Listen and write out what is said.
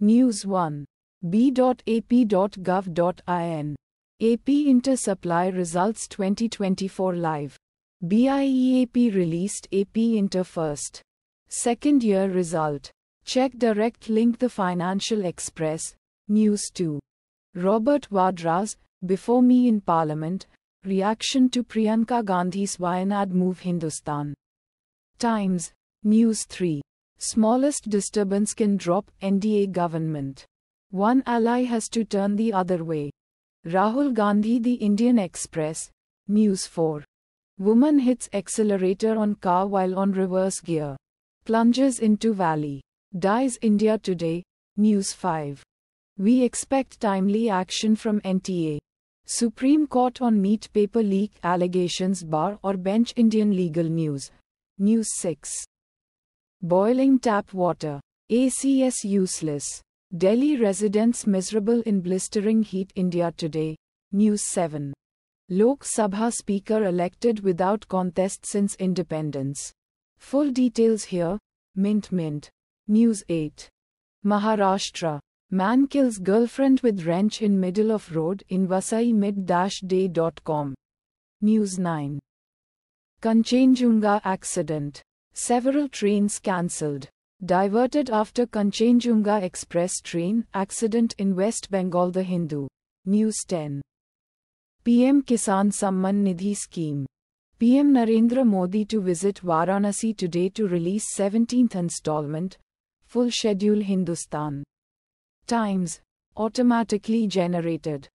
News 1. b.ap.gov.in. AP Inter Supply Results 2024 Live. BIEAP released AP Inter First. Second Year Result. Check direct link The Financial Express. News 2. Robert Vadras, Before Me in Parliament, Reaction to Priyanka Gandhi's Wayanad Move Hindustan. Times, News 3. Smallest disturbance can drop NDA government. One ally has to turn the other way. Rahul Gandhi, The Indian Express, News 4. Woman hits accelerator on car while on reverse gear. Plunges into valley. Dies India Today, News 5. We expect timely action from NTA. Supreme Court on meat paper leak allegations bar or bench Indian legal news. News 6. Boiling tap water. ACS useless. Delhi residents miserable in blistering heat India today. News 7. Lok Sabha Speaker elected without contest since independence. Full details here. Mint Mint. News 8. Maharashtra. Man kills girlfriend with wrench in middle of road in Vasai mid-day.com. News 9. Kanchenjunga accident. Several trains cancelled. Diverted after Kanchenjunga express train accident in West Bengal The Hindu. News 10. PM Kisan Samman Nidhi Scheme. PM Narendra Modi to visit Varanasi today to release 17th installment, full schedule Hindustan. Times, automatically generated.